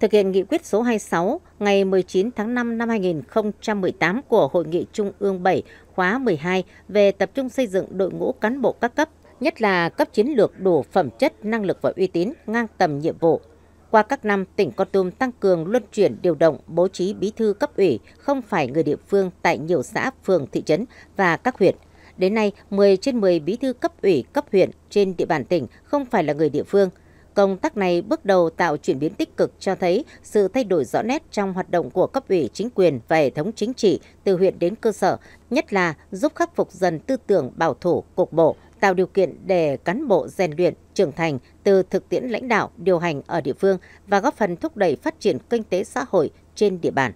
thực hiện nghị quyết số 26 ngày 19 tháng 5 năm 2018 của Hội nghị Trung ương 7 khóa 12 về tập trung xây dựng đội ngũ cán bộ các cấp, nhất là cấp chiến lược đủ phẩm chất, năng lực và uy tín, ngang tầm nhiệm vụ. Qua các năm, tỉnh Con Tum tăng cường luân chuyển điều động bố trí bí thư cấp ủy không phải người địa phương tại nhiều xã, phường, thị trấn và các huyện. Đến nay, 10 trên 10 bí thư cấp ủy cấp huyện trên địa bàn tỉnh không phải là người địa phương – Công tác này bước đầu tạo chuyển biến tích cực cho thấy sự thay đổi rõ nét trong hoạt động của cấp ủy chính quyền và hệ thống chính trị từ huyện đến cơ sở, nhất là giúp khắc phục dần tư tưởng bảo thủ cục bộ, tạo điều kiện để cán bộ rèn luyện, trưởng thành từ thực tiễn lãnh đạo, điều hành ở địa phương và góp phần thúc đẩy phát triển kinh tế xã hội trên địa bàn.